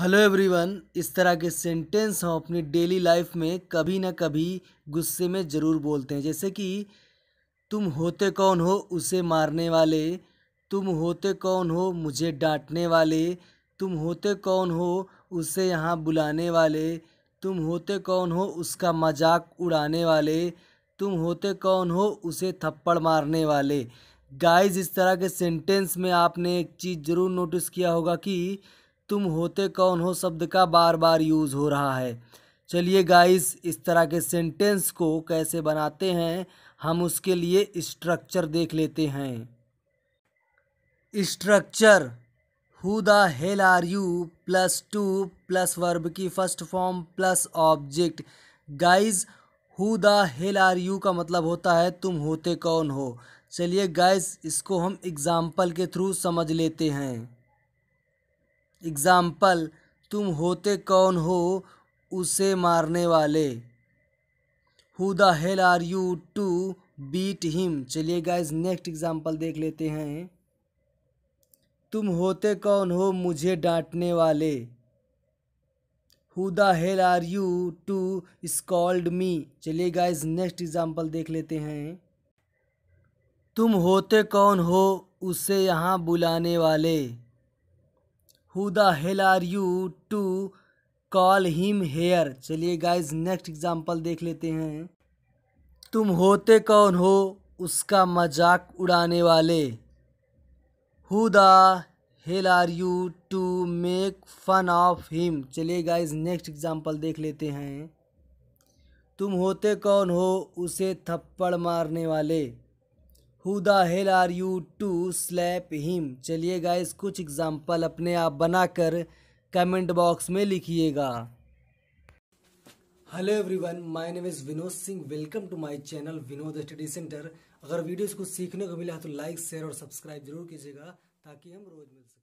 hello everyone इस तरह के सेंटेंस हम अपनी डेली लाइफ में कभी ना कभी गुस्से में ज़रूर बोलते हैं जैसे कि तुम होते कौन हो उसे मारने वाले तुम होते कौन हो मुझे डांटने वाले तुम होते कौन हो उसे यहाँ बुलाने वाले तुम होते कौन हो उसका मजाक उड़ाने वाले तुम होते कौन हो उसे थप्पड़ मारने वाले गाइस इस तरह के सेंटेंस में आपने एक चीज़ ज़रूर नोटिस किया होगा कि तुम होते कौन हो शब्द का बार बार यूज़ हो रहा है चलिए गाइस इस तरह के सेंटेंस को कैसे बनाते हैं हम उसके लिए स्ट्रक्चर देख लेते हैं structure who the hell are you plus to plus verb की first form plus object guys who the hell are you का मतलब होता है तुम होते कौन हो चलिए गाइज इसको हम एग्ज़ाम्पल के थ्रू समझ लेते हैं एग्जाम्पल तुम होते कौन हो उसे मारने वाले who the hell are you to beat him चलिए गाइज नेक्स्ट एग्जाम्पल देख लेते हैं तुम होते कौन हो मुझे डांटने वाले who the hell are you to scold me चलिए गाइज नेक्स्ट एग्जाम्पल देख लेते हैं तुम होते कौन हो उसे यहाँ बुलाने वाले who the hell are you to call him here चलिए गाइज नेक्स्ट एग्जाम्पल देख लेते हैं तुम होते कौन हो उसका मजाक उड़ाने वाले who the hell are you to make fun of him चलिए गाइज नेक्स्ट एग्जाम्पल देख लेते हैं तुम होते कौन हो उसे थप्पड़ मारने वाले who the hell are you to slap him चलिए गाइस कुछ एग्जाम्पल अपने आप बनाकर कमेंट बॉक्स में लिखिएगा hello everyone my name is Vinod Singh welcome to my channel Vinod study centre अगर वीडियोस को सीखने को मिला तो लाइक शेयर और सब्सक्राइब जरूर कीजिएगा ताकि हम रोज़ मिल सकें